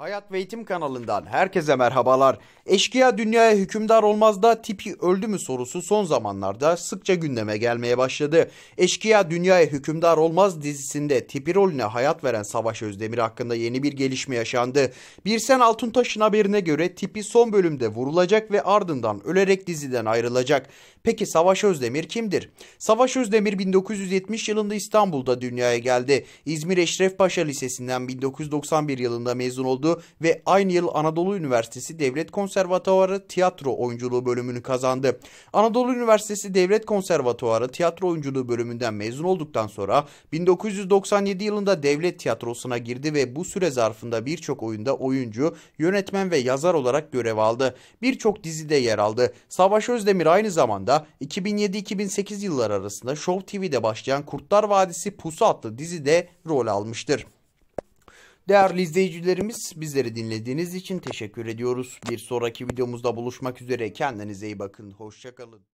Hayat ve Eğitim kanalından herkese merhabalar. Eşkıya dünyaya hükümdar olmaz da tipi öldü mü sorusu son zamanlarda sıkça gündeme gelmeye başladı. Eşkıya dünyaya hükümdar olmaz dizisinde tipi rolüne hayat veren Savaş Özdemir hakkında yeni bir gelişme yaşandı. Birsen Altuntaş'ın haberine göre tipi son bölümde vurulacak ve ardından ölerek diziden ayrılacak. Peki Savaş Özdemir kimdir? Savaş Özdemir 1970 yılında İstanbul'da dünyaya geldi. İzmir Eşref Paşa Lisesi'nden 1991 yılında mezun oldu okudu ve aynı yıl Anadolu Üniversitesi Devlet Konservatuarı Tiyatro Oyunculuğu bölümünü kazandı. Anadolu Üniversitesi Devlet Konservatuarı Tiyatro Oyunculuğu bölümünden mezun olduktan sonra 1997 yılında Devlet Tiyatrosu'na girdi ve bu süre zarfında birçok oyunda oyuncu, yönetmen ve yazar olarak görev aldı. Birçok dizide yer aldı. Savaş Özdemir aynı zamanda 2007-2008 yılları arasında Show TV'de başlayan Kurtlar Vadisi Pusu adlı dizide rol almıştır. Değerli izleyicilerimiz bizleri dinlediğiniz için teşekkür ediyoruz. Bir sonraki videomuzda buluşmak üzere. Kendinize iyi bakın. Hoşçakalın.